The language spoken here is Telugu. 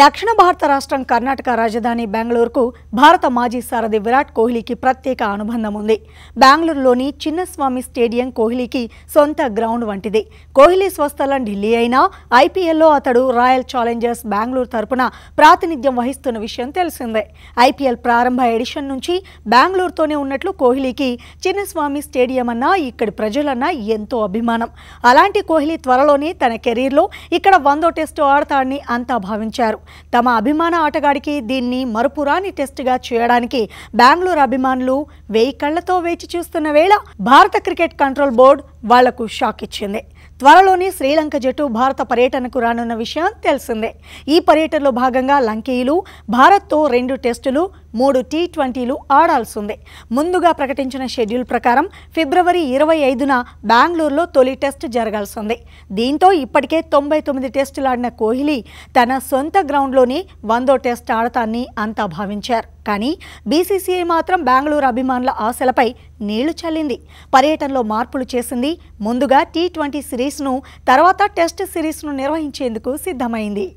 దక్షిణ భారత రాష్ట్రం కర్ణాటక రాజధాని బెంగళూరుకు భారత మాజీ సారథి విరాట్ కోహ్లీకి ప్రత్యేక అనుబంధం ఉంది బెంగళూరులోని చిన్నస్వామి స్టేడియం కోహ్లీకి సొంత గ్రౌండ్ వంటిది కోహ్లీ స్వస్థలం ఢిల్లీ అయినా ఐపీఎల్లో అతడు రాయల్ ఛాలెంజర్స్ బెంగళూరు తరపున ప్రాతినిధ్యం వహిస్తున్న విషయం తెలిసిందే ఐపీఎల్ ప్రారంభ ఎడిషన్ నుంచి బెంగళూరుతోనే ఉన్నట్లు కోహ్లీకి చిన్నస్వామి స్టేడియం అన్నా ఇక్కడి ప్రజలన్నా ఎంతో అభిమానం అలాంటి కోహ్లీ త్వరలోనే తన కెరీర్లో ఇక్కడ వందో టెస్టు ఆడతాడని అంతా భావించారు తమ అభిమాన ఆటగాడికి దీన్ని మరుపురాని టెస్టుగా చేయడానికి బెంగళూరు అభిమానులు వెయ్యి కళ్లతో వేచి చూస్తున్న వేళ భారత క్రికెట్ కంట్రోల్ బోర్డు వాళ్లకు షాక్ ఇచ్చింది త్వరలోనే శ్రీలంక జట్టు భారత పర్యటనకు రానున్న విషయం తెలిసిందే ఈ పర్యటనలో భాగంగా లంకేయులు భారత్తో రెండు టెస్టులు మూడు టీ ట్వంటీలు ఆడాల్సిందే ముందుగా ప్రకటించిన షెడ్యూల్ ప్రకారం ఫిబ్రవరి ఇరవై ఐదున బెంగళూరులో తొలి టెస్ట్ జరగాల్సిందే దీంతో ఇప్పటికే తొంభై తొమ్మిది టెస్టులు ఆడిన కోహ్లీ తన సొంత గ్రౌండ్లోనే వందో టెస్ట్ ఆడతాన్ని అంతా భావించారు కానీ బీసీసీఐ మాత్రం బెంగళూరు అభిమానుల ఆశలపై నీళ్లు చల్లింది పర్యటనలో మార్పులు చేసింది ముందుగా టీ ట్వంటీ సిరీస్ను తర్వాత టెస్ట్ సిరీస్ను నిర్వహించేందుకు సిద్ధమైంది